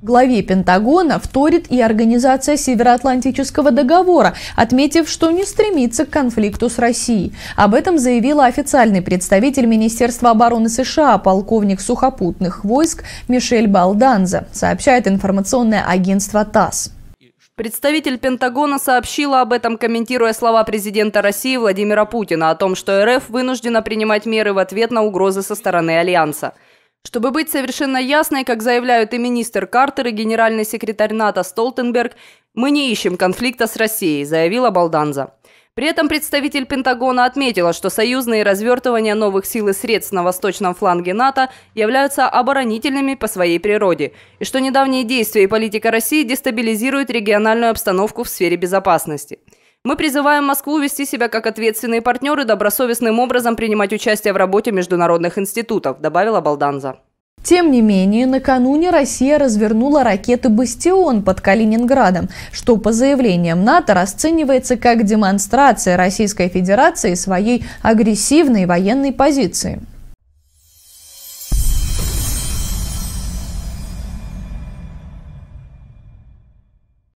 Главе Пентагона вторит и Организация Североатлантического договора, отметив, что не стремится к конфликту с Россией. Об этом заявила официальный представитель Министерства обороны США, полковник сухопутных войск Мишель Балданза, сообщает информационное агентство ТАСС. Представитель Пентагона сообщила об этом, комментируя слова президента России Владимира Путина о том, что РФ вынуждена принимать меры в ответ на угрозы со стороны Альянса. Чтобы быть совершенно ясной, как заявляют и министр Картер, и генеральный секретарь НАТО Столтенберг, мы не ищем конфликта с Россией, заявила Балданза. При этом представитель Пентагона отметила, что союзные развертывания новых сил и средств на восточном фланге НАТО являются оборонительными по своей природе, и что недавние действия и политика России дестабилизируют региональную обстановку в сфере безопасности. Мы призываем Москву вести себя как ответственные партнеры, добросовестным образом принимать участие в работе международных институтов, добавила Балданза. Тем не менее, накануне Россия развернула ракеты «Бастион» под Калининградом, что, по заявлениям НАТО, расценивается как демонстрация Российской Федерации своей агрессивной военной позиции.